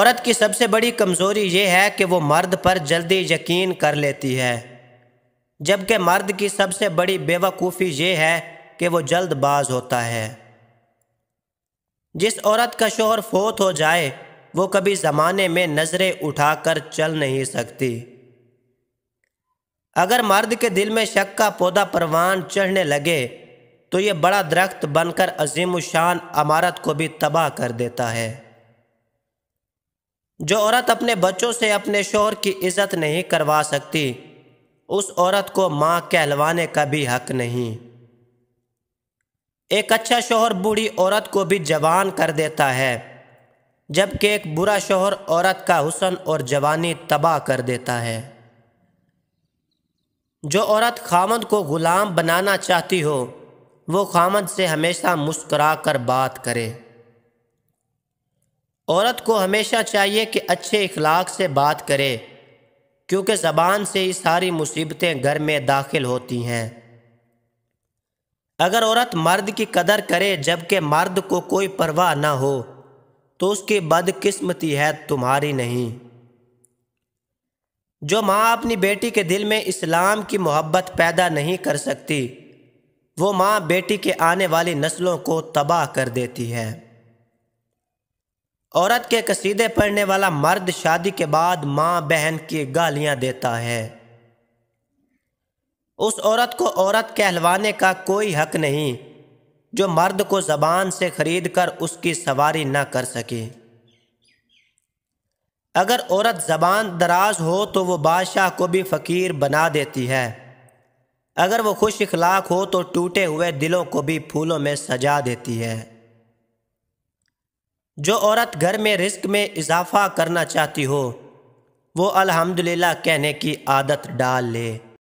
औरत की सबसे बड़ी कमज़ोरी ये है कि वो मर्द पर जल्दी यकीन कर लेती है जबकि मर्द की सबसे बड़ी बेवकूफ़ी ये है कि वो जल्दबाज होता है जिस औरत का शोहर फोत हो जाए वो कभी ज़माने में नज़रें उठाकर चल नहीं सकती अगर मर्द के दिल में शक का पौधा परवान चढ़ने लगे तो ये बड़ा दरख्त बनकर अजीम शान अमारत को भी तबाह कर देता है जो औरत अपने बच्चों से अपने शोहर की इज्जत नहीं करवा सकती उस औरत को माँ कहलवाने का भी हक नहीं एक अच्छा शोहर बूढ़ी औरत को भी जवान कर देता है जबकि एक बुरा शोहर औरत का हुसन और जवानी तबाह कर देता है जो औरत खामद को ग़ुलाम बनाना चाहती हो वो खामद से हमेशा मुस्करा कर बात करे औरत को हमेशा चाहिए कि अच्छे इखलाक से बात करे क्योंकि ज़बान से ही सारी मुसीबतें घर में दाखिल होती हैं अगर औरत मर्द की कदर करे जबकि मर्द को कोई परवाह ना हो तो उसकी बदकिस्मती है तुम्हारी नहीं जो माँ अपनी बेटी के दिल में इस्लाम की मोहब्बत पैदा नहीं कर सकती वो माँ बेटी के आने वाली नस्लों को तबाह कर देती है औरत के कसीदे पढ़ने वाला मर्द शादी के बाद माँ बहन की गालियाँ देता है उस औरत को औरत कहलवाने का कोई हक नहीं जो मर्द को ज़बान से ख़रीद कर उसकी सवारी ना कर सके अगर औरत ज़बान दराज हो तो वो बादशाह को भी फ़कीर बना देती है अगर वो खुश इखलाक हो तो टूटे हुए दिलों को भी फूलों में सजा देती है जो औरत घर में रिस्क में इजाफा करना चाहती हो वो अल्हम्दुलिल्लाह कहने की आदत डाल ले